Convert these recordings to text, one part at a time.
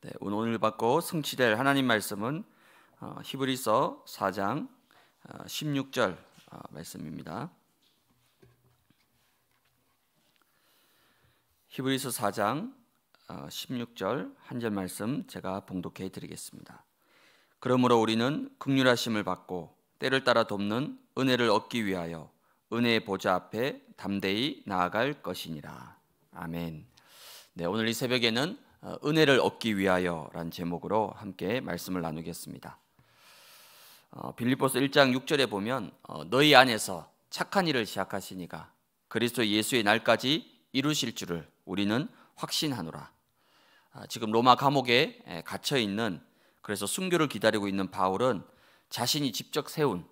네, 오늘 받고 성취될 하나님 말씀은 어, 히브리서 4장 16절 어, 어, 말씀입니다. 히브리서 4장 16절 한 절 말씀 제가 봉독해 드리겠습니다. 그러므로 우리는 극률하심을 받고 때를 따라 돕는 은혜를 얻기 위하여 은혜의 보좌 앞에 담대히 나아갈 것이니라. 아멘. 네, 오늘 이 새벽에는 어, 은혜를 얻기 위하여 라는 제목으로 함께 말씀을 나누겠습니다. 어, 빌립보서 1장 6절에 보면 어, 너희 안에서 착한 일을 시작하시니가 그리스도 예수의 날까지 이루실 줄을 우리는 확신하노라. 아, 지금 로마 감옥에 갇혀 있는 그래서 순교를 기다리고 있는 바울은 자신이 직접 세운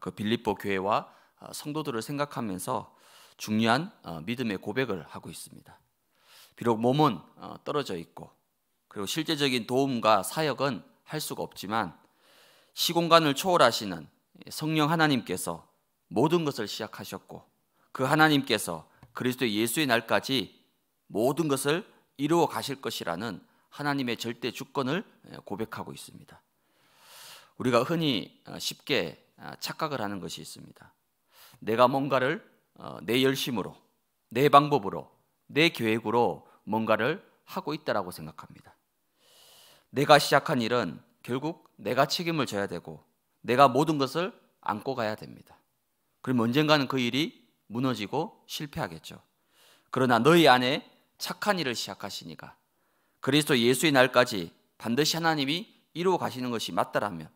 그 빌립보 교회와 성도들을 생각하면서 중요한 믿음의 고백을 하고 있습니다. 비록 몸은 어, 떨어져 있고 그리고 실제적인 도움과 사역은 할 수가 없지만 시공간을 초월하시는 성령 하나님께서 모든 것을 시작하셨고 그 하나님께서 그리스도 예수의 날까지 모든 것을 이루어 가실 것이라는 하나님의 절대 주권을 예, 고백하고 있습니다. 우리가 흔히 어, 쉽게 아, 착각을 하는 것이 있습니다. 내가 뭔가를 어, 내 열심으로, 내 방법으로 내 계획으로 뭔가를 하고 있다라고 생각합니다. 내가 시작한 일은 결국 내가 책임을 져야 되고 내가 모든 것을 안고 가야 됩니다. 그럼 언젠가는 그 일이 무너지고 실패하겠죠. 그러나 너희 안에 착한 일을 시작하시니까 그리스도 예수의 날까지 반드시 하나님이 이루어 가시는 것이 맞다라면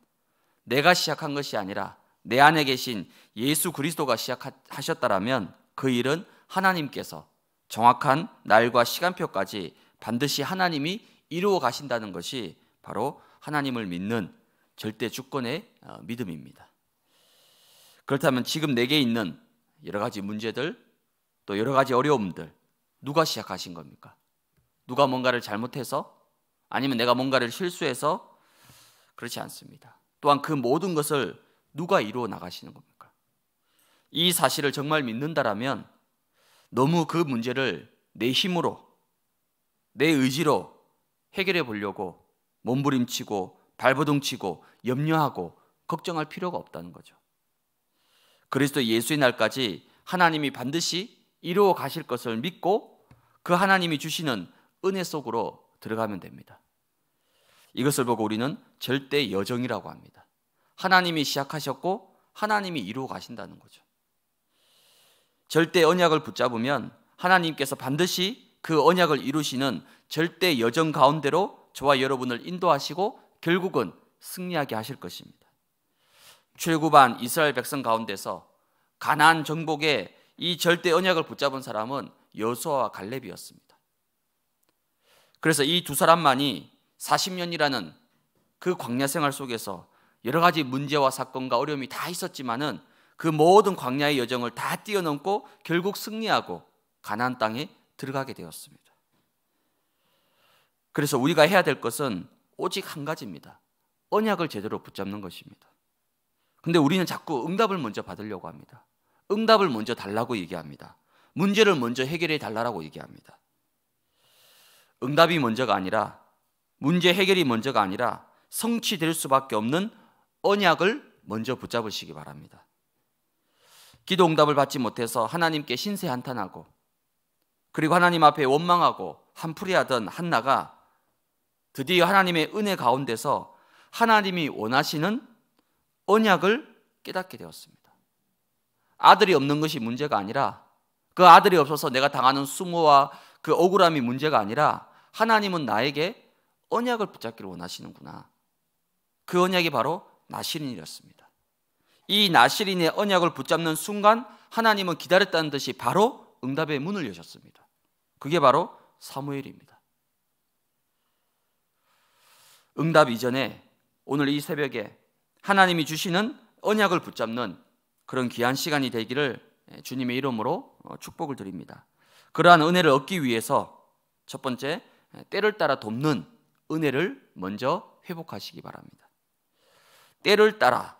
내가 시작한 것이 아니라 내 안에 계신 예수 그리스도가 시작하셨다라면 그 일은 하나님께서 정확한 날과 시간표까지 반드시 하나님이 이루어 가신다는 것이 바로 하나님을 믿는 절대 주권의 어, 믿음입니다. 그렇다면 지금 내게 있는 여러 가지 문제들 또 여러 가지 어려움들 누가 시작하신 겁니까? 누가 뭔가를 잘못해서 아니면 내가 뭔가를 실수해서 그렇지 않습니다. 또한 그 모든 것을 누가 이루어 나가시는 겁니까? 이 사실을 정말 믿는다라면 너무 그 문제를 내 힘으로 내 의지로 해결해 보려고 몸부림치고 발버둥치고 염려하고 걱정할 필요가 없다는 거죠. 그리스도 예수의 날까지 하나님이 반드시 이루어 가실 것을 믿고 그 하나님이 주시는 은혜 속으로 들어가면 됩니다. 이것을 보고 우리는 절대 여정이라고 합니다. 하나님이 시작하셨고 하나님이 이루어 가신다는 거죠. 절대 언약을 붙잡으면 하나님께서 반드시 그 언약을 이루시는 절대 여정 가운데로 저와 여러분을 인도하시고 결국은 승리하게 하실 것입니다. 출구반 이스라엘 백성 가운데서 가나 정복에 이 절대 언약을 붙잡은 사람은 여수와 갈렙이었습니다. 그래서 이 두 사람만이 40년이라는 그 광야 생활 속에서 여러 가지 문제와 사건과 어려움이 다 있었지만은 그 모든 광야의 여정을 다 뛰어넘고 결국 승리하고 가나안 땅에 들어가게 되었습니다. 그래서 우리가 해야 될 것은 오직 한 가지입니다. 언약을 제대로 붙잡는 것입니다. 근데 우리는 자꾸 응답을 먼저 받으려고 합니다. 응답을 먼저 달라고 얘기합니다. 문제를 먼저 해결해 달라고 얘기합니다. 응답이 먼저가 아니라 문제 해결이 먼저가 아니라 성취될 수밖에 없는 언약을 먼저 붙잡으시기 바랍니다. 기도 응답을 받지 못해서 하나님께 신세 한탄하고 그리고 하나님 앞에 원망하고 한풀이하던 한나가 드디어 하나님의 은혜 가운데서 하나님이 원하시는 언약을 깨닫게 되었습니다. 아들이 없는 것이 문제가 아니라 그 아들이 없어서 내가 당하는 수모와 그 억울함이 문제가 아니라 하나님은 나에게 언약을 붙잡기를 원하시는구나. 그 언약이 바로 나시린이었습니다. 이 나시린의 언약을 붙잡는 순간 하나님은 기다렸다는 듯이 바로 응답의 문을 여셨습니다. 그게 바로 사무엘입니다. 응답 이전에 오늘 이 새벽에 하나님이 주시는 언약을 붙잡는 그런 귀한 시간이 되기를 주님의 이름으로 축복을 드립니다. 그러한 은혜를 얻기 위해서 첫 번째 때를 따라 돕는 은혜를 먼저 회복하시기 바랍니다. 때를 따라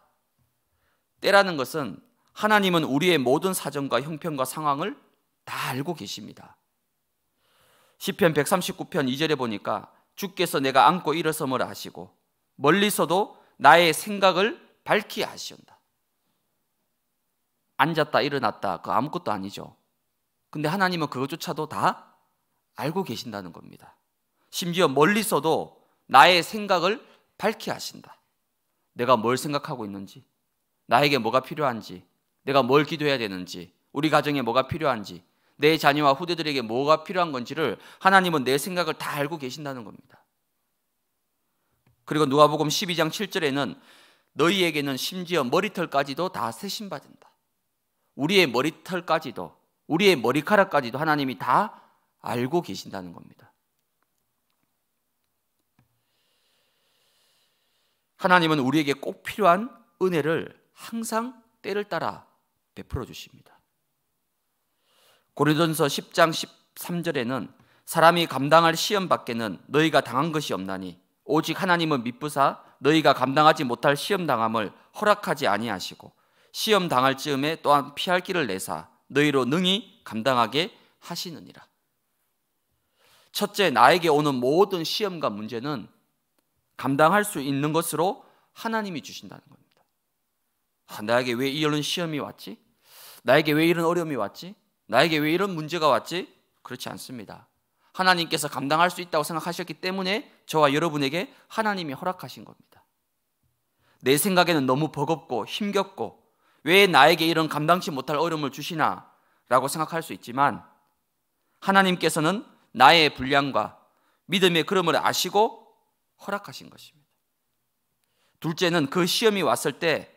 때라는 것은 하나님은 우리의 모든 사정과 형편과 상황을 다 알고 계십니다. 시편 139편 2절에 보니까 주께서 내가 안고 일어섬을 아시고 멀리서도 나의 생각을 밝히 아시온다. 앉았다 일어났다 그 아무것도 아니죠. 근데 하나님은 그것조차도 다 알고 계신다는 겁니다. 심지어 멀리서도 나의 생각을 밝히 하신다. 내가 뭘 생각하고 있는지, 나에게 뭐가 필요한지, 내가 뭘 기도해야 되는지, 우리 가정에 뭐가 필요한지, 내 자녀와 후대들에게 뭐가 필요한 건지를 하나님은 내 생각을 다 알고 계신다는 겁니다. 그리고 누가복음 12장 7절에는 너희에게는 심지어 머리털까지도 다 세신 받은다. 우리의 머리털까지도 우리의 머리카락까지도 하나님이 다 알고 계신다는 겁니다. 하나님은 우리에게 꼭 필요한 은혜를 항상 때를 따라 베풀어 주십니다. 고린도전서 10장 13절에는 사람이 감당할 시험 밖에는 너희가 당한 것이 없나니 오직 하나님은 미쁘사 너희가 감당하지 못할 시험 당함을 허락하지 아니하시고 시험 당할 즈음에 또한 피할 길을 내사 너희로 능히 감당하게 하시느니라. 첫째 나에게 오는 모든 시험과 문제는 감당할 수 있는 것으로 하나님이 주신다는 거 아, 나에게 왜 이런 시험이 왔지? 나에게 왜 이런 어려움이 왔지? 나에게 왜 이런 문제가 왔지? 그렇지 않습니다. 하나님께서 감당할 수 있다고 생각하셨기 때문에 저와 여러분에게 하나님이 허락하신 겁니다. 내 생각에는 너무 버겁고 힘겹고 왜 나에게 이런 감당치 못할 어려움을 주시나 라고 생각할 수 있지만 하나님께서는 나의 분량과 믿음의 그름을 아시고 허락하신 것입니다. 둘째는 그 시험이 왔을 때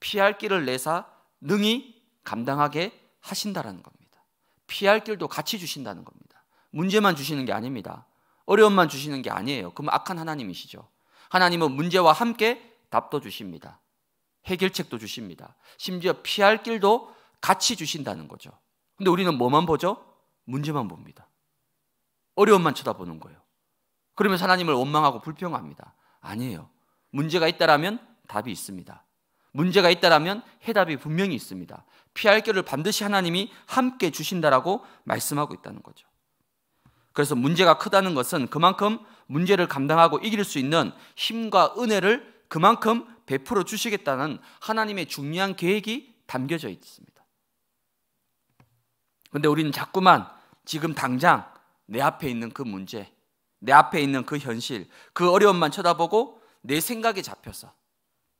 피할 길을 내사 능히 감당하게 하신다라는 겁니다. 피할 길도 같이 주신다는 겁니다. 문제만 주시는 게 아닙니다. 어려움만 주시는 게 아니에요. 그럼 악한 하나님이시죠. 하나님은 문제와 함께 답도 주십니다. 해결책도 주십니다. 심지어 피할 길도 같이 주신다는 거죠. 근데 우리는 뭐만 보죠? 문제만 봅니다. 어려움만 쳐다보는 거예요. 그러면 하나님을 원망하고 불평합니다. 아니에요. 문제가 있다라면 답이 있습니다. 문제가 있다라면 해답이 분명히 있습니다. 피할 길을 반드시 하나님이 함께 주신다라고 말씀하고 있다는 거죠. 그래서 문제가 크다는 것은 그만큼 문제를 감당하고 이길 수 있는 힘과 은혜를 그만큼 베풀어 주시겠다는 하나님의 중요한 계획이 담겨져 있습니다. 근데 우리는 자꾸만 지금 당장 내 앞에 있는 그 문제, 내 앞에 있는 그 현실, 그 어려움만 쳐다보고 내 생각에 잡혀서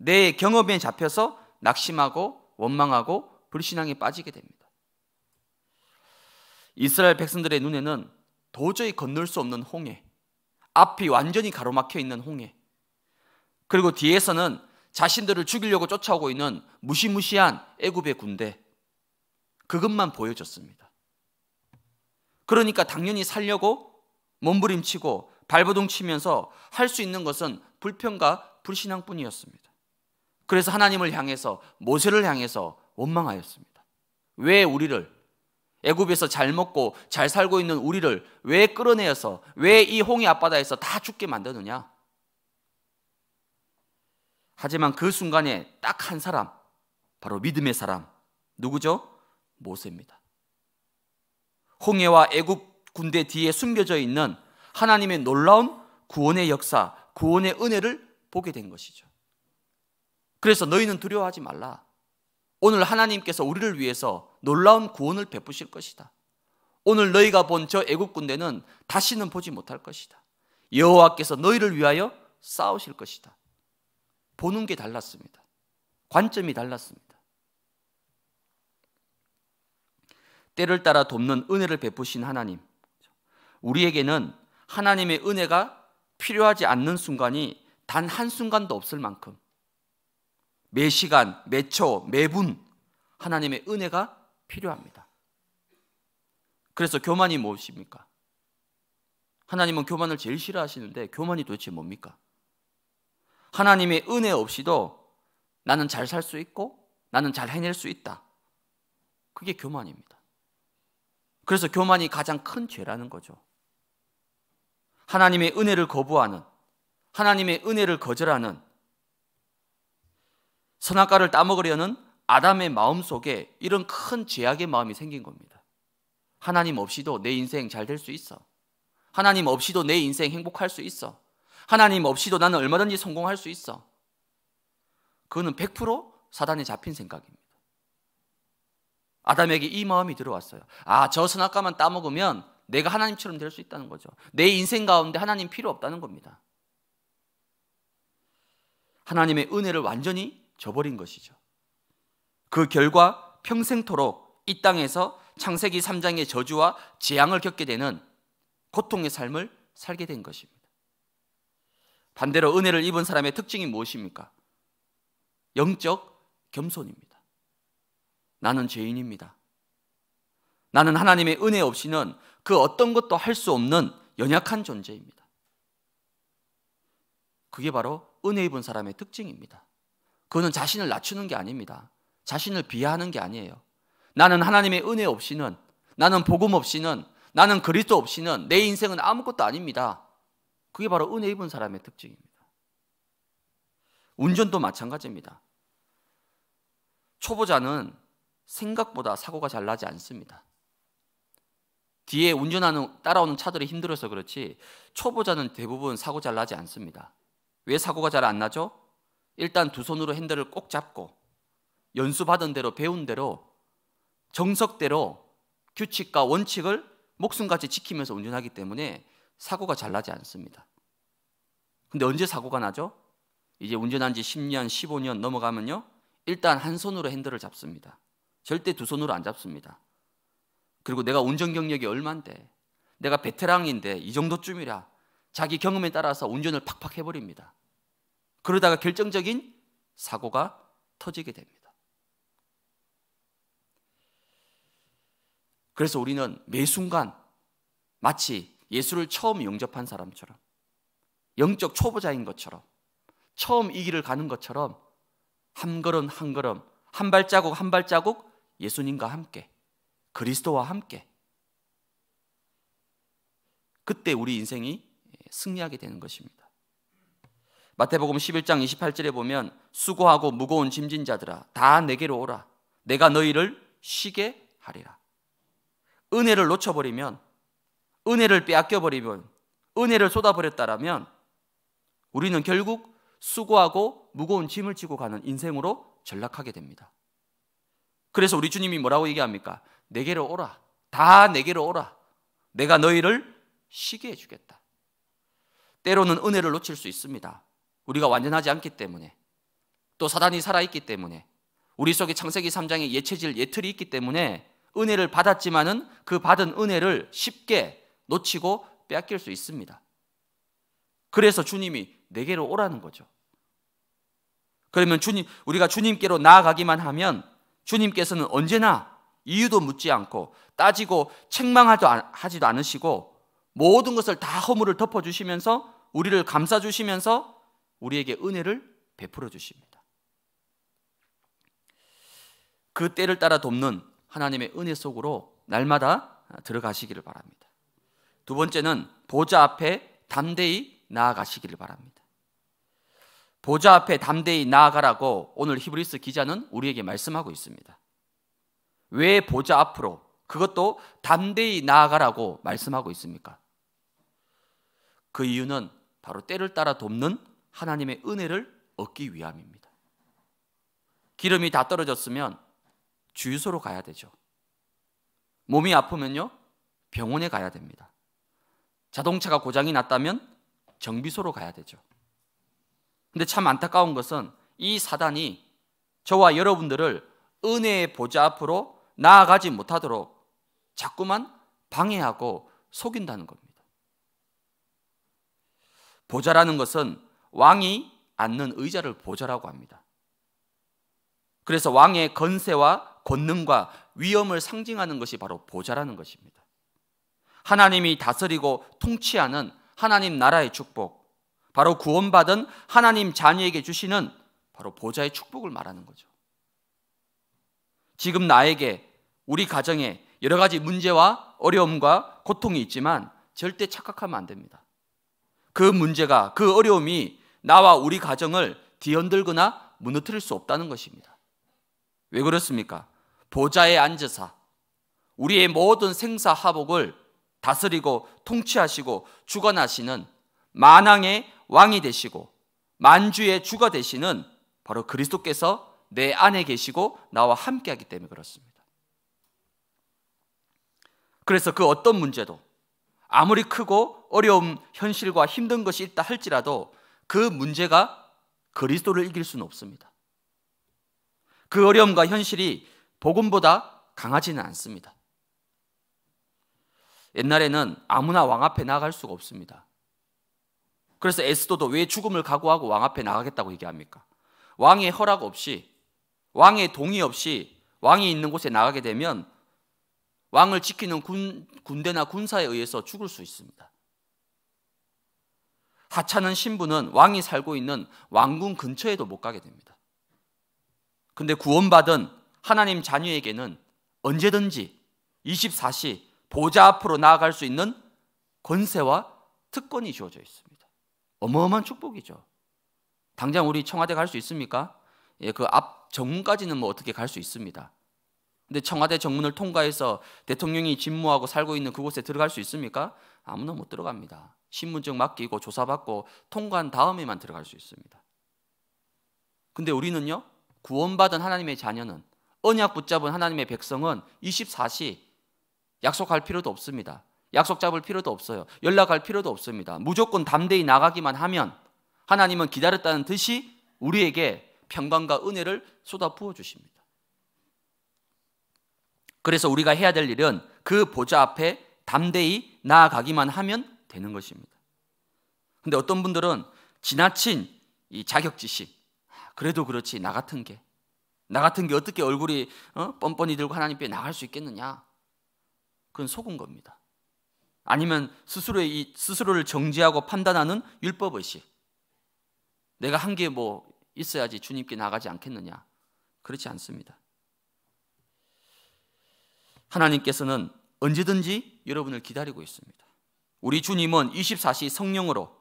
내 경험에 잡혀서 낙심하고 원망하고 불신앙에 빠지게 됩니다. 이스라엘 백성들의 눈에는 도저히 건널 수 없는 홍해, 앞이 완전히 가로막혀 있는 홍해, 그리고 뒤에서는 자신들을 죽이려고 쫓아오고 있는 무시무시한 애굽의 군대, 그것만 보여줬습니다. 그러니까 당연히 살려고 몸부림치고 발버둥 치면서 할 수 있는 것은 불평과 불신앙뿐이었습니다. 그래서 하나님을 향해서 모세를 향해서 원망하였습니다. 왜 우리를 애굽에서 잘 먹고 잘 살고 있는 우리를 왜 끌어내어서 왜 이 홍해 앞바다에서 다 죽게 만드느냐? 하지만 그 순간에 딱 한 사람, 바로 믿음의 사람, 누구죠? 모세입니다. 홍해와 애굽 군대 뒤에 숨겨져 있는 하나님의 놀라운 구원의 역사, 구원의 은혜를 보게 된 것이죠. 그래서 너희는 두려워하지 말라. 오늘 하나님께서 우리를 위해서 놀라운 구원을 베푸실 것이다. 오늘 너희가 본 저애국 군대는 다시는 보지 못할 것이다. 여호와께서 너희를 위하여 싸우실 것이다. 보는 게 달랐습니다. 관점이 달랐습니다. 때를 따라 돕는 은혜를 베푸신 하나님. 우리에게는 하나님의 은혜가 필요하지 않는 순간이 단 한 순간도 없을 만큼 매 시간, 매 초, 매분 하나님의 은혜가 필요합니다. 그래서 교만이 무엇입니까? 하나님은 교만을 제일 싫어하시는데 교만이 도대체 뭡니까? 하나님의 은혜 없이도 나는 잘 살 수 있고 나는 잘 해낼 수 있다. 그게 교만입니다. 그래서 교만이 가장 큰 죄라는 거죠. 하나님의 은혜를 거부하는, 하나님의 은혜를 거절하는 선악과를 따먹으려는 아담의 마음 속에 이런 큰 죄악의 마음이 생긴 겁니다. 하나님 없이도 내 인생 잘 될 수 있어. 하나님 없이도 내 인생 행복할 수 있어. 하나님 없이도 나는 얼마든지 성공할 수 있어. 그거는 100% 사단에 잡힌 생각입니다. 아담에게 이 마음이 들어왔어요. 아, 저 선악과만 따먹으면 내가 하나님처럼 될 수 있다는 거죠. 내 인생 가운데 하나님 필요 없다는 겁니다. 하나님의 은혜를 완전히 저버린 것이죠. 그 결과 평생토록 이 땅에서 창세기 3장의 저주와 재앙을 겪게 되는 고통의 삶을 살게 된 것입니다. 반대로 은혜를 입은 사람의 특징이 무엇입니까? 영적 겸손입니다. 나는 죄인입니다. 나는 하나님의 은혜 없이는 그 어떤 것도 할 수 없는 연약한 존재입니다. 그게 바로 은혜 입은 사람의 특징입니다. 그거는 자신을 낮추는 게 아닙니다. 자신을 비하하는 게 아니에요. 나는 하나님의 은혜 없이는, 나는 복음 없이는, 나는 그리스도 없이는 내 인생은 아무것도 아닙니다. 그게 바로 은혜 입은 사람의 특징입니다. 운전도 마찬가지입니다. 초보자는 생각보다 사고가 잘 나지 않습니다. 뒤에 운전하는 따라오는 차들이 힘들어서 그렇지 초보자는 대부분 사고 잘 나지 않습니다. 왜 사고가 잘 안 나죠? 일단 두 손으로 핸들을 꼭 잡고 연수받은 대로 배운 대로 정석대로 규칙과 원칙을 목숨같이 지키면서 운전하기 때문에 사고가 잘 나지 않습니다. 근데 언제 사고가 나죠? 이제 운전한 지 10년, 15년 넘어가면요. 일단 한 손으로 핸들을 잡습니다. 절대 두 손으로 안 잡습니다. 그리고 내가 운전 경력이 얼만데, 내가 베테랑인데 이 정도쯤이라 자기 경험에 따라서 운전을 팍팍 해버립니다. 그러다가 결정적인 사고가 터지게 됩니다. 그래서 우리는 매 순간 마치 예수를 처음 영접한 사람처럼 영적 초보자인 것처럼 처음 이 길을 가는 것처럼 한 걸음 한 걸음 한 발자국 한 발자국 예수님과 함께 그리스도와 함께 그때 우리 인생이 승리하게 되는 것입니다. 마태복음 11장 28절에 보면 수고하고 무거운 짐진 자들아 다 내게로 오라 내가 너희를 쉬게 하리라. 은혜를 놓쳐 버리면 은혜를 빼앗겨 버리면 은혜를 쏟아 버렸다라면 우리는 결국 수고하고 무거운 짐을 지고 가는 인생으로 전락하게 됩니다. 그래서 우리 주님이 뭐라고 얘기합니까? 내게로 오라. 다 내게로 오라. 내가 너희를 쉬게 해주겠다. 때로는 은혜를 놓칠 수 있습니다. 우리가 완전하지 않기 때문에 또 사단이 살아있기 때문에 우리 속에 창세기 3장의 예체질 예틀이 있기 때문에 은혜를 받았지만은 그 받은 은혜를 쉽게 놓치고 빼앗길 수 있습니다. 그래서 주님이 내게로 오라는 거죠. 그러면 주님 우리가 주님께로 나아가기만 하면 주님께서는 언제나 이유도 묻지 않고 따지고 책망하지도 않으시고 모든 것을 다 허물을 덮어 주시면서 우리를 감싸 주시면서 우리에게 은혜를 베풀어 주십니다. 그 때를 따라 돕는 하나님의 은혜 속으로 날마다 들어가시기를 바랍니다. 두 번째는 보좌 앞에 담대히 나아가시기를 바랍니다. 보좌 앞에 담대히 나아가라고 오늘 히브리스 기자는 우리에게 말씀하고 있습니다. 왜 보좌 앞으로 그것도 담대히 나아가라고 말씀하고 있습니까? 그 이유는 바로 때를 따라 돕는 하나님의 은혜를 얻기 위함입니다. 기름이 다 떨어졌으면 주유소로 가야 되죠. 몸이 아프면요, 병원에 가야 됩니다. 자동차가 고장이 났다면 정비소로 가야 되죠. 근데 참 안타까운 것은 이 사단이 저와 여러분들을 은혜의 보좌 앞으로 나아가지 못하도록 자꾸만 방해하고 속인다는 겁니다. 보좌라는 것은 왕이 앉는 의자를 보자라고 합니다. 그래서 왕의 건세와 권능과 위엄을 상징하는 것이 바로 보좌라는 것입니다. 하나님이 다스리고 통치하는 하나님 나라의 축복, 바로 구원받은 하나님 자녀에게 주시는 바로 보좌의 축복을 말하는 거죠. 지금 나에게 우리 가정에 여러 가지 문제와 어려움과 고통이 있지만 절대 착각하면 안 됩니다. 그 문제가 그 어려움이 나와 우리 가정을 뒤흔들거나 무너뜨릴 수 없다는 것입니다. 왜 그렇습니까? 보좌에 앉으사 우리의 모든 생사 하복을 다스리고 통치하시고 주관하시는 만왕의 왕이 되시고 만주의 주가 되시는 바로 그리스도께서 내 안에 계시고 나와 함께하기 때문에 그렇습니다. 그래서 그 어떤 문제도 아무리 크고 어려운 현실과 힘든 것이 있다 할지라도 그 문제가 그리스도를 이길 수는 없습니다. 그 어려움과 현실이 복음보다 강하지는 않습니다. 옛날에는 아무나 왕 앞에 나갈 수가 없습니다. 그래서 에스도도 왜 죽음을 각오하고 왕 앞에 나가겠다고 얘기합니까? 왕의 허락 없이, 왕의 동의 없이 왕이 있는 곳에 나가게 되면 왕을 지키는 군, 군대나 군사에 의해서 죽을 수 있습니다. 하찮은 신부는 왕이 살고 있는 왕궁 근처에도 못 가게 됩니다. 근데 구원받은 하나님 자녀에게는 언제든지 24시 보좌 앞으로 나아갈 수 있는 권세와 특권이 주어져 있습니다. 어마어마한 축복이죠. 당장 우리 청와대 갈 수 있습니까? 예, 그 앞 정문까지는 뭐 어떻게 갈 수 있습니다. 근데 청와대 정문을 통과해서 대통령이 집무하고 살고 있는 그곳에 들어갈 수 있습니까? 아무나 못 들어갑니다. 신분증 맡기고 조사받고 통과한 다음에만 들어갈 수 있습니다. 근데 우리는요, 구원받은 하나님의 자녀는 언약 붙잡은 하나님의 백성은 24시 약속할 필요도 없습니다. 약속 잡을 필요도 없어요. 연락할 필요도 없습니다. 무조건 담대히 나가기만 하면 하나님은 기다렸다는 듯이 우리에게 평강과 은혜를 쏟아 부어 주십니다. 그래서 우리가 해야 될 일은 그 보좌 앞에 담대히 나아가기만 하면 되는 것입니다. 근데 어떤 분들은 지나친 이 자격지심, 아, 그래도 그렇지 나 같은 게, 나 같은 게 어떻게 얼굴이 어? 뻔뻔히 들고 하나님께 나갈 수 있겠느냐? 그건 속은 겁니다. 아니면 스스로의 이 스스로를 정지하고 판단하는 율법 의식. 내가 한 게 뭐 있어야지 주님께 나가지 않겠느냐? 그렇지 않습니다. 하나님께서는 언제든지 여러분을 기다리고 있습니다. 우리 주님은 24시 성령으로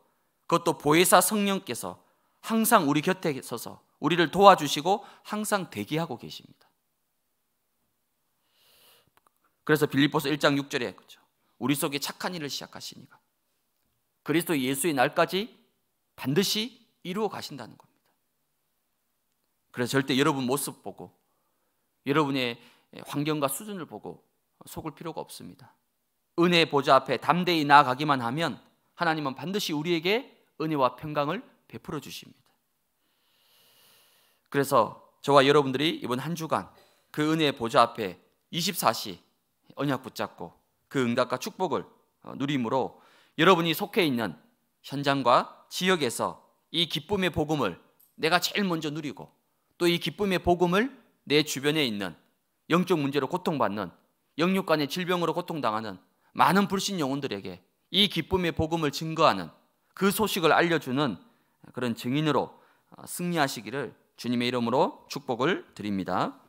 그것도 보혜사 성령께서 항상 우리 곁에 서서 우리를 도와주시고 항상 대기하고 계십니다. 그래서 빌립보서 1장 6절에 그죠. 우리 속에 착한 일을 시작하시니까 그리스도 예수의 날까지 반드시 이루어 가신다는 겁니다. 그래서 절대 여러분 모습 보고 여러분의 환경과 수준을 보고 속을 필요가 없습니다. 은혜의 보좌 앞에 담대히 나아가기만 하면 하나님은 반드시 우리에게 은혜와 평강을 베풀어 주십니다. 그래서 저와 여러분들이 이번 한 주간 그 은혜의 보좌 앞에 24시 언약 붙잡고 그 응답과 축복을 어, 누림으로 여러분이 속해 있는 현장과 지역에서 이 기쁨의 복음을 내가 제일 먼저 누리고 또 이 기쁨의 복음을 내 주변에 있는 영적 문제로 고통받는 영육간의 질병으로 고통당하는 많은 불신 영혼들에게 이 기쁨의 복음을 증거하는 그 소식을 알려주는 그런 증인으로 어, 승리하시기를 주님의 이름으로 축복을 드립니다.